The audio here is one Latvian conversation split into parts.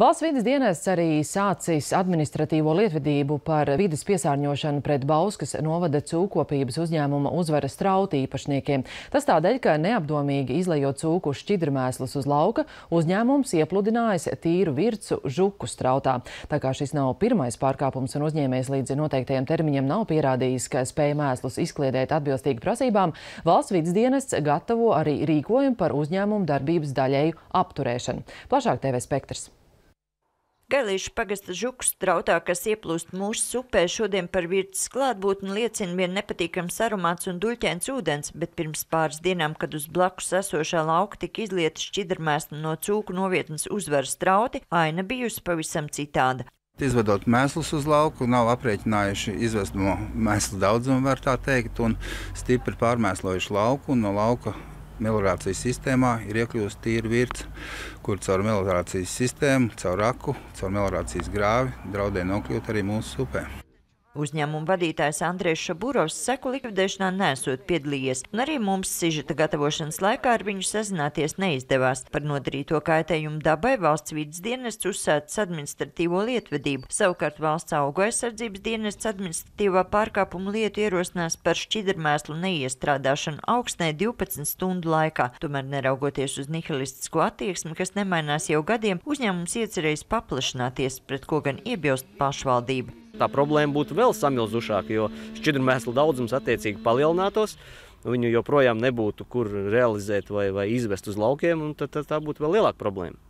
Valsts vidas dienests arī sācis administratīvo lietvedību par vidas piesārņošanu pret Bauskas novada cūkopības uzņēmuma uzvaras trauti īpašniekiem. Tas tādēļ, ka neapdomīgi izlejot cūku šķidrmēslus uz lauka, uzņēmums iepludinājis tīru vircu žuku strautā. Tā kā šis nav pirmais pārkāpums un uzņēmējs līdz noteiktajam termiņam nav pierādījis, ka spēja mēslus izkliedēt atbilstīgi prasībām, valsts vidas dienests gatavo arī rīkojumu par uzņēmumu darbības daļēju apturēšanu. Plašāk TV spektrs. Gailīšu pagasta žuks trautā, kas ieplūst mūsu upē, šodien par virtas klātbūtni liecina vien nepatīkams aromāts un duļķēns ūdens, bet pirms pāris dienām, kad uz blakus esošā lauka tika izlieta šķidrmēsna no cūku novietnes uzvaras trauti, aina bijusi pavisam citāda. Izvedot mēslus uz lauku, nav aprēķinājuši izvestamo mēslu daudzumu, var tā teikt, un stipri pārmēslojuši lauku un no lauka melorācijas sistēmā ir iekļūst tīra virts, kur caur melorācijas sistēmu, caur raku, caur melorācijas grāvi draudē nokļūt arī mūsu upē. Uzņēmuma vadītājs Andrēs Šaburovs seku likvidēšanā nesot piedalījies, un arī mums sižeta gatavošanas laikā ar viņu sazināties neizdevās. Par nodarīto kaitējumu dabai valsts vidas dienests uzsācis administratīvo lietvedību, savukārt valsts augu aizsardzības dienests administratīvā pārkāpuma lietu ierosinās par šķidrmēslu neiestrādāšanu augstnē 12 stundu laikā. Tomēr, neraugoties uz nihilistisko attieksmi, kas nemainās jau gadiem, uzņēmums iecerējis paplašināties, pret ko gan iebilst pašvaldība tā problēma būtu vēl samilzušāka, jo šķidrmēslu daudzums attiecīgi palielinātos. Viņu joprojām nebūtu, kur realizēt vai, vai izvest uz laukiem, un tad, tad tā būtu vēl lielāka problēma.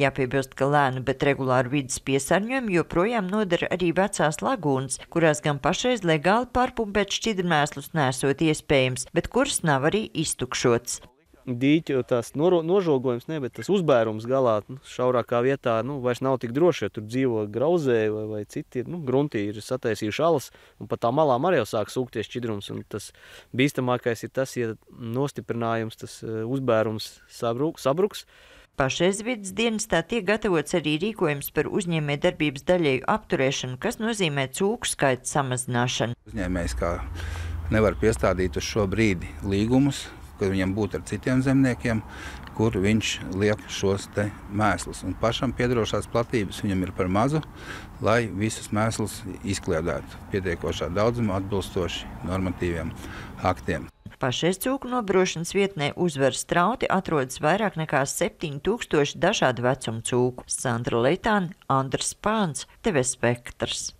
Jāpiebilst, ka lēnu, bet regulāru vidas piesārņojumu joprojām nodara arī vecās lagūnas, kurās gan pašreiz legāli pārpumpēt šķidrmēslus nesot iespējams, bet kuras nav arī iztukšots dīķu tas noro, nožogojums, ne, bet tas uzbērums galā, nu, šaurākā vietā, nu, vairs nav tik droši, ja tur dzīvo grauzēji vai, vai citi, nu, gruntī ir sataisījuši alas, un pa tā malām arī jau sāk sūkties šķidrums, un tas bīstamākais ir tas, ja nostiprinājums, tas eh, uzbērums sabruk, sabruks. Pašreiz vidas dienestā tiek gatavots arī rīkojums par uzņēmē darbības daļēju apturēšanu, kas nozīmē cūku skaita samazināšanu. Uzņēmējs kā nevar piestādīt uz šo brīdi līgumus, kad viņam būtu ar citiem zemniekiem, kur viņš liek šos mēslus. Un pašam piedarošās platības viņam ir par mazu, lai visas mēslus izkliedētu pietiekošā daudzumā atbilstoši normatīviem aktiem. Pašreiz cūku nodrošināšanas vietnē uzvaru strauti atrodas vairāk nekā 7000 dažādu vecumu cūku. Sandra Leitāna, Andrs Pāns, TV Spektrs.